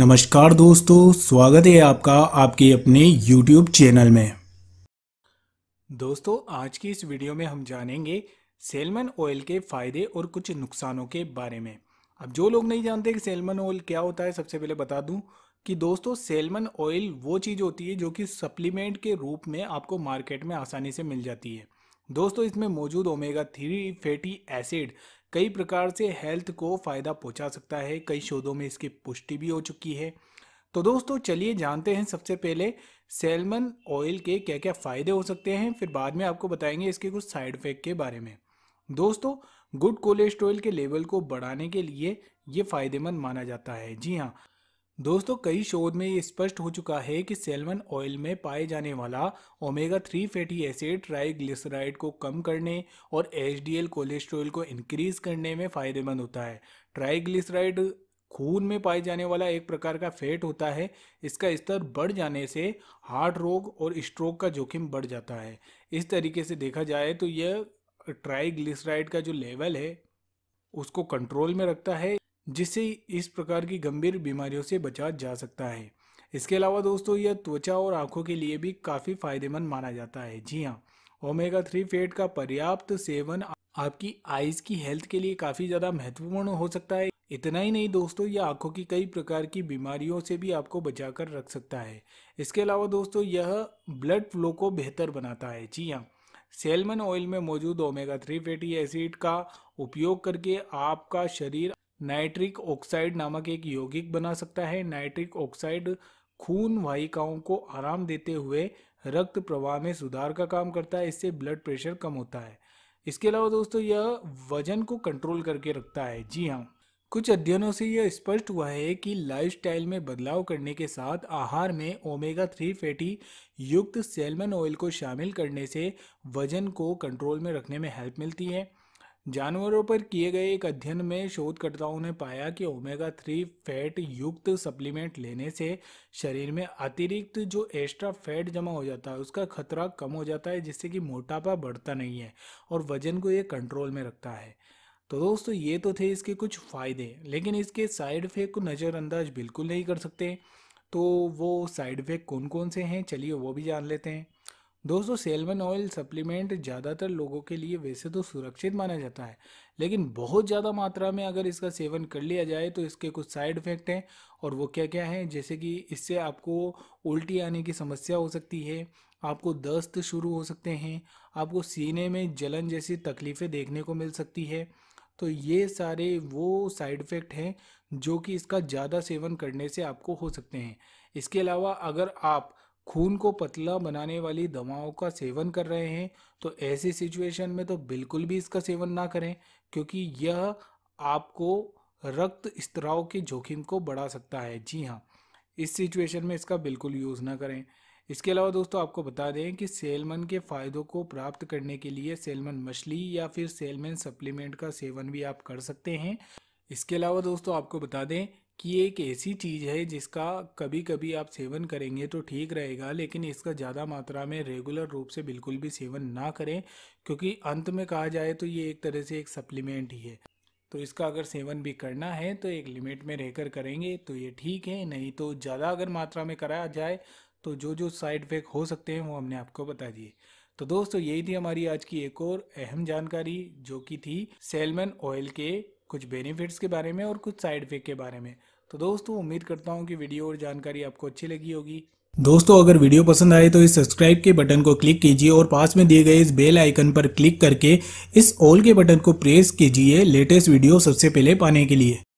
नमस्कार दोस्तों स्वागत है आपका आपके अपने YouTube चैनल में दोस्तों आज की इस वीडियो में हम जानेंगे सेलमन ऑयल के फ़ायदे और कुछ नुकसानों के बारे में अब जो लोग नहीं जानते कि सेलमन ऑयल क्या होता है सबसे पहले बता दूं कि दोस्तों सेलमन ऑयल वो चीज़ होती है जो कि सप्लीमेंट के रूप में आपको मार्केट में आसानी से मिल जाती है दोस्तों इसमें मौजूद ओमेगा थ्री फैटी एसिड कई प्रकार से हेल्थ को फ़ायदा पहुंचा सकता है कई शोधों में इसकी पुष्टि भी हो चुकी है तो दोस्तों चलिए जानते हैं सबसे पहले सेलमन ऑयल के क्या क्या फ़ायदे हो सकते हैं फिर बाद में आपको बताएंगे इसके कुछ साइड इफ़ेक्ट के बारे में दोस्तों गुड कोलेस्ट्रॉल के लेवल को बढ़ाने के लिए ये फ़ायदेमंद माना जाता है जी हाँ दोस्तों कई शोध में ये स्पष्ट हो चुका है कि सेलमन ऑयल में पाए जाने वाला omega three fatty acid triglyceride को कम करने और एचडीएल कोलेस्ट्रॉल को इंक्रीज करने में फ़ायदेमंद होता है ट्राइग्लिसराइड खून में पाए जाने वाला एक प्रकार का फैट होता है इसका स्तर बढ़ जाने से हार्ट रोग और स्ट्रोक का जोखिम बढ़ जाता है इस तरीके से देखा जाए तो यह ट्राइग्लिसराइड का जो लेवल है उसको कंट्रोल में रखता है जिससे इस प्रकार की गंभीर बीमारियों से बचा जा सकता है इसके अलावा दोस्तों यह त्वचा और आंखों के लिए भी काफ़ी फायदेमंद माना जाता है जी हाँ ओमेगा थ्री फेट का पर्याप्त सेवन आपकी आइज की हेल्थ के लिए काफ़ी ज़्यादा महत्वपूर्ण हो सकता है इतना ही नहीं दोस्तों यह आंखों की कई प्रकार की बीमारियों से भी आपको बचा कर रख सकता है इसके अलावा दोस्तों यह ब्लड फ्लो को बेहतर बनाता है जी हाँ सेलमन ऑयल में मौजूद ओमेगा थ्री फैटी एसिड का उपयोग करके आपका शरीर नाइट्रिक ऑक्साइड नामक एक यौगिक बना सकता है नाइट्रिक ऑक्साइड खून वाहिकाओं को आराम देते हुए रक्त प्रवाह में सुधार का काम करता है इससे ब्लड प्रेशर कम होता है इसके अलावा दोस्तों यह वजन को कंट्रोल करके रखता है जी हाँ कुछ अध्ययनों से यह स्पष्ट हुआ है कि लाइफस्टाइल में बदलाव करने के साथ आहार में ओमेगा थ्री फैटी युक्त सेलमन ऑयल को शामिल करने से वजन को कंट्रोल में रखने में हेल्प मिलती है जानवरों पर किए गए एक अध्ययन में शोधकर्ताओं ने पाया कि ओमेगा थ्री फैट युक्त सप्लीमेंट लेने से शरीर में अतिरिक्त जो एक्स्ट्रा फैट जमा हो जाता है उसका खतरा कम हो जाता है जिससे कि मोटापा बढ़ता नहीं है और वजन को ये कंट्रोल में रखता है तो दोस्तों ये तो थे इसके कुछ फ़ायदे लेकिन इसके साइड इफ़ेक्ट को नज़रअंदाज बिल्कुल नहीं कर सकते तो वो साइड इफ़ेक्ट कौन कौन से हैं चलिए वो भी जान लेते हैं दोस्तों सेलमन ऑयल सप्लीमेंट ज़्यादातर लोगों के लिए वैसे तो सुरक्षित माना जाता है लेकिन बहुत ज़्यादा मात्रा में अगर इसका सेवन कर लिया जाए तो इसके कुछ साइड इफ़ेक्ट हैं और वो क्या क्या हैं जैसे कि इससे आपको उल्टी आने की समस्या हो सकती है आपको दस्त शुरू हो सकते हैं आपको सीने में जलन जैसी तकलीफ़ें देखने को मिल सकती है तो ये सारे वो साइड इफ़ेक्ट हैं जो कि इसका ज़्यादा सेवन करने से आपको हो सकते हैं इसके अलावा अगर आप खून को पतला बनाने वाली दवाओं का सेवन कर रहे हैं तो ऐसी सिचुएशन में तो बिल्कुल भी इसका सेवन ना करें क्योंकि यह आपको रक्त स्त्राव के जोखिम को बढ़ा सकता है जी हाँ इस सिचुएशन में इसका बिल्कुल यूज़ ना करें इसके अलावा दोस्तों आपको बता दें कि सेलमन के फ़ायदों को प्राप्त करने के लिए सेलमन मछली या फिर सेलमन सप्लीमेंट का सेवन भी आप कर सकते हैं इसके अलावा दोस्तों आपको बता दें कि एक ऐसी चीज़ है जिसका कभी कभी आप सेवन करेंगे तो ठीक रहेगा लेकिन इसका ज़्यादा मात्रा में रेगुलर रूप से बिल्कुल भी सेवन ना करें क्योंकि अंत में कहा जाए तो ये एक तरह से एक सप्लीमेंट ही है तो इसका अगर सेवन भी करना है तो एक लिमिट में रहकर करेंगे तो ये ठीक है नहीं तो ज़्यादा अगर मात्रा में कराया जाए तो जो जो साइड इफेक्ट हो सकते हैं वो हमने आपको बता दिए तो दोस्तों यही थी हमारी आज की एक और अहम जानकारी जो कि थी सेलमन ऑयल के कुछ बेनिफिट्स के बारे में और कुछ साइड इफेक्ट के बारे में तो दोस्तों उम्मीद करता हूँ कि वीडियो और जानकारी आपको अच्छी लगी होगी दोस्तों अगर वीडियो पसंद आए तो इस सब्सक्राइब के बटन को क्लिक कीजिए और पास में दिए गए इस बेल आइकन पर क्लिक करके इस ऑल के बटन को प्रेस कीजिए लेटेस्ट वीडियो सबसे पहले पाने के लिए